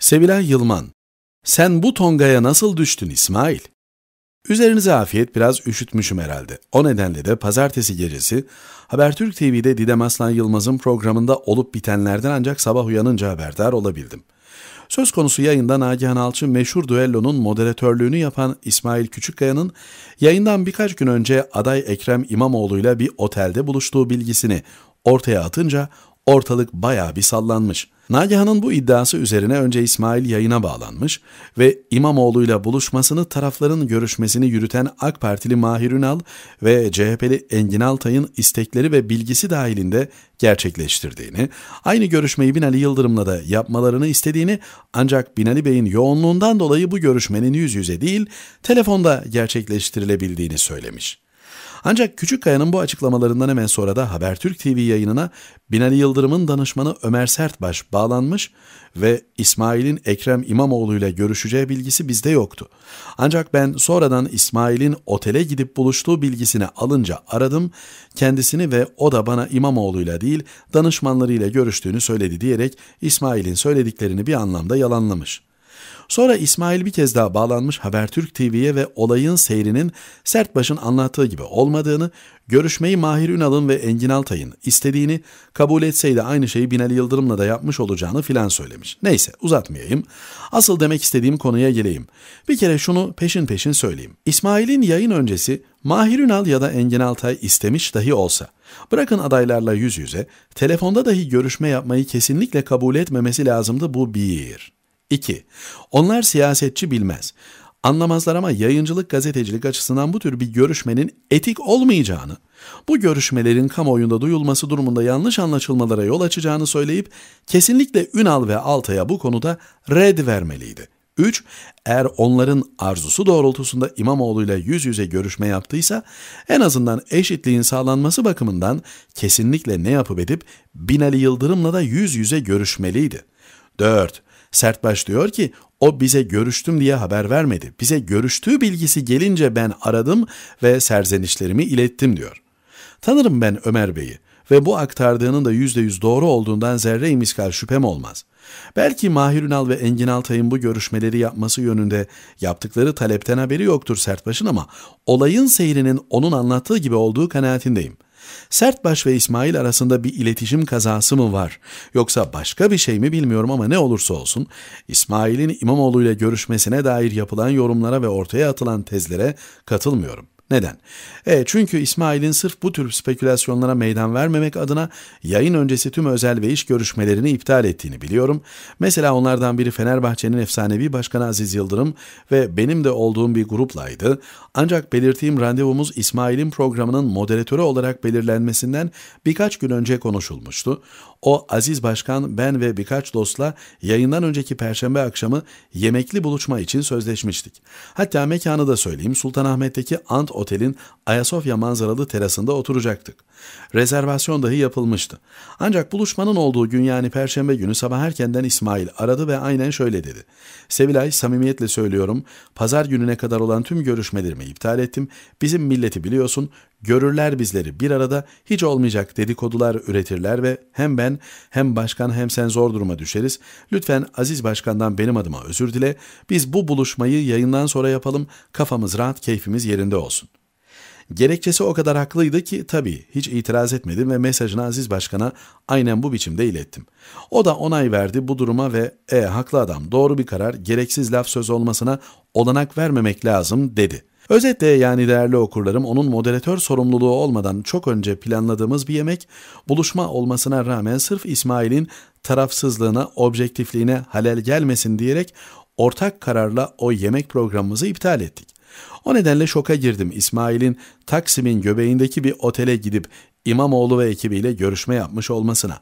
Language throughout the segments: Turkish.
Sevilay Yılman, sen bu tongaya nasıl düştün İsmail? Üzerinize afiyet biraz üşütmüşüm herhalde. O nedenle de pazartesi gecesi Habertürk TV'de Didem Aslan Yılmaz'ın programında olup bitenlerden ancak sabah uyanınca haberdar olabildim. Söz konusu yayında Nagihan Alçı meşhur düellonun moderatörlüğünü yapan İsmail Küçükkaya'nın yayından birkaç gün önce aday Ekrem İmamoğlu ile bir otelde buluştuğu bilgisini ortaya atınca ortalık baya bir sallanmış. Nagihan'ın bu iddiası üzerine önce İsmail yayına bağlanmış ve İmamoğlu'yla buluşmasını tarafların görüşmesini yürüten AK Partili Mahir Ünal ve CHP'li Engin Altay'ın istekleri ve bilgisi dahilinde gerçekleştirdiğini, aynı görüşmeyi Binali Yıldırım'la da yapmalarını istediğini ancak Binali Bey'in yoğunluğundan dolayı bu görüşmenin yüz yüze değil, telefonda gerçekleştirilebildiğini söylemiş. Ancak küçük kayanın bu açıklamalarından hemen sonra da Habertürk TV yayınına Binali Yıldırım'ın danışmanı Ömer Sertbaş bağlanmış ve İsmail'in Ekrem İmamoğlu ile görüşeceği bilgisi bizde yoktu. Ancak ben sonradan İsmail'in otele gidip buluştuğu bilgisini alınca aradım, kendisini ve o da bana İmamoğlu ile değil danışmanlarıyla görüştüğünü söyledi diyerek İsmail'in söylediklerini bir anlamda yalanlamış.'' Sonra İsmail bir kez daha bağlanmış Habertürk TV'ye ve olayın seyrinin Sertbaş'ın anlattığı gibi olmadığını, görüşmeyi Mahir Ünal'ın ve Engin Altay'ın istediğini, kabul etseydi aynı şeyi Binali Yıldırım'la da yapmış olacağını filan söylemiş. Neyse uzatmayayım. Asıl demek istediğim konuya geleyim. Bir kere şunu peşin peşin söyleyeyim. İsmail'in yayın öncesi Mahir Ünal ya da Engin Altay istemiş dahi olsa, bırakın adaylarla yüz yüze, telefonda dahi görüşme yapmayı kesinlikle kabul etmemesi lazımdı bu bir. 2. Onlar siyasetçi bilmez. Anlamazlar ama yayıncılık gazetecilik açısından bu tür bir görüşmenin etik olmayacağını, bu görüşmelerin kamuoyunda duyulması durumunda yanlış anlaşılmalara yol açacağını söyleyip kesinlikle Ünal ve Altay'a bu konuda red vermeliydi. 3. Eğer onların arzusu doğrultusunda İmamoğlu ile yüz yüze görüşme yaptıysa en azından eşitliğin sağlanması bakımından kesinlikle ne yapıp edip Binali Yıldırım'la da yüz yüze görüşmeliydi. 4. Sertbaş diyor ki o bize görüştüm diye haber vermedi. Bize görüştüğü bilgisi gelince ben aradım ve serzenişlerimi ilettim diyor. Tanırım ben Ömer Bey'i ve bu aktardığının da yüzde yüz doğru olduğundan zerre imiskal şüphem olmaz. Belki Mahir Ünal ve Engin Altay'ın bu görüşmeleri yapması yönünde yaptıkları talepten haberi yoktur Sertbaş'ın ama olayın seyrinin onun anlattığı gibi olduğu kanaatindeyim.'' Sertbaş ve İsmail arasında bir iletişim kazası mı var yoksa başka bir şey mi bilmiyorum ama ne olursa olsun İsmail'in İmamoğlu ile görüşmesine dair yapılan yorumlara ve ortaya atılan tezlere katılmıyorum. Neden? E, çünkü İsmail'in sırf bu tür spekülasyonlara meydan vermemek adına yayın öncesi tüm özel ve iş görüşmelerini iptal ettiğini biliyorum. Mesela onlardan biri Fenerbahçe'nin efsanevi başkanı Aziz Yıldırım ve benim de olduğum bir gruplaydı. Ancak belirttiğim randevumuz İsmail'in programının moderatörü olarak belirlenmesinden birkaç gün önce konuşulmuştu. O Aziz Başkan, ben ve birkaç dostla yayından önceki perşembe akşamı yemekli buluşma için sözleşmiştik. Hatta mekanı da söyleyeyim Sultanahmet'teki Ant otelin Ayasofya manzaralı terasında oturacaktık. Rezervasyon dahi yapılmıştı. Ancak buluşmanın olduğu gün yani perşembe günü sabah erkenden İsmail aradı ve aynen şöyle dedi. Sevilay samimiyetle söylüyorum pazar gününe kadar olan tüm görüşmelerimi iptal ettim. Bizim milleti biliyorsun Görürler bizleri bir arada hiç olmayacak dedikodular üretirler ve hem ben hem başkan hem sen zor duruma düşeriz. Lütfen Aziz Başkan'dan benim adıma özür dile. Biz bu buluşmayı yayından sonra yapalım. Kafamız rahat, keyfimiz yerinde olsun. Gerekçesi o kadar haklıydı ki tabii hiç itiraz etmedim ve mesajını Aziz Başkan'a aynen bu biçimde ilettim. O da onay verdi bu duruma ve e haklı adam doğru bir karar gereksiz laf söz olmasına olanak vermemek lazım dedi.'' Özetle yani değerli okurlarım onun moderatör sorumluluğu olmadan çok önce planladığımız bir yemek buluşma olmasına rağmen sırf İsmail'in tarafsızlığına, objektifliğine halel gelmesin diyerek ortak kararla o yemek programımızı iptal ettik. O nedenle şoka girdim. İsmail'in Taksim'in göbeğindeki bir otele gidip İmamoğlu ve ekibiyle görüşme yapmış olmasına.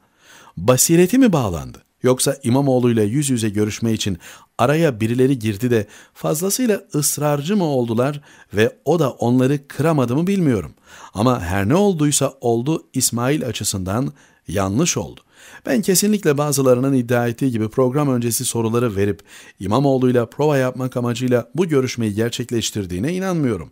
Basireti mi bağlandı? Yoksa İmamoğlu ile yüz yüze görüşme için araya birileri girdi de fazlasıyla ısrarcı mı oldular ve o da onları kıramadı mı bilmiyorum. Ama her ne olduysa oldu İsmail açısından yanlış oldu. Ben kesinlikle bazılarının iddia ettiği gibi program öncesi soruları verip İmamoğlu'yla prova yapmak amacıyla bu görüşmeyi gerçekleştirdiğine inanmıyorum.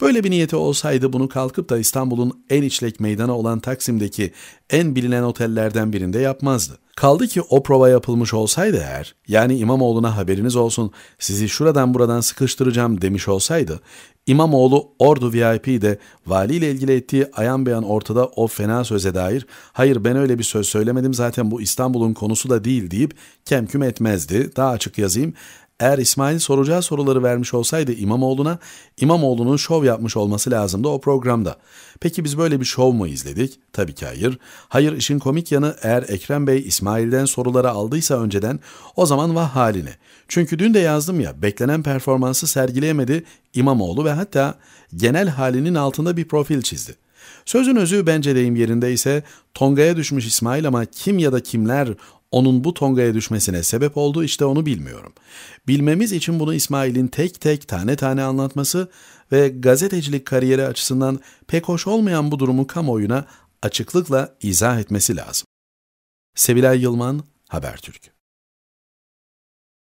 Böyle bir niyeti olsaydı bunu kalkıp da İstanbul'un en içlek meydanı olan Taksim'deki en bilinen otellerden birinde yapmazdı. Kaldı ki o prova yapılmış olsaydı eğer, yani İmamoğlu'na haberiniz olsun sizi şuradan buradan sıkıştıracağım demiş olsaydı, İmamoğlu Ordu VIP'de valiyle ilgili ettiği ayan beyan ortada o fena söze dair, hayır ben öyle bir söz söylemedim zaten bu İstanbul'un konusu da değil deyip kemküm etmezdi. Daha açık yazayım, eğer İsmail soracağı soruları vermiş olsaydı İmamoğlu'na, İmamoğlu'nun şov yapmış olması lazımdı o programda. Peki biz böyle bir şov mu izledik? Tabii ki hayır. Hayır işin komik yanı eğer Ekrem Bey İsmail'den soruları aldıysa önceden o zaman vah haline. Çünkü dün de yazdım ya beklenen performansı sergileyemedi İmamoğlu ve hatta genel halinin altında bir profil çizdi. Sözün özü bence deyim yerinde ise Tonga'ya düşmüş İsmail ama kim ya da kimler onun bu Tonga'ya düşmesine sebep oldu işte onu bilmiyorum. Bilmemiz için bunu İsmail'in tek tek tane tane anlatması ve gazetecilik kariyeri açısından pek hoş olmayan bu durumu kamuoyuna açıklıkla izah etmesi lazım. Sevilay Yılman, Habertürk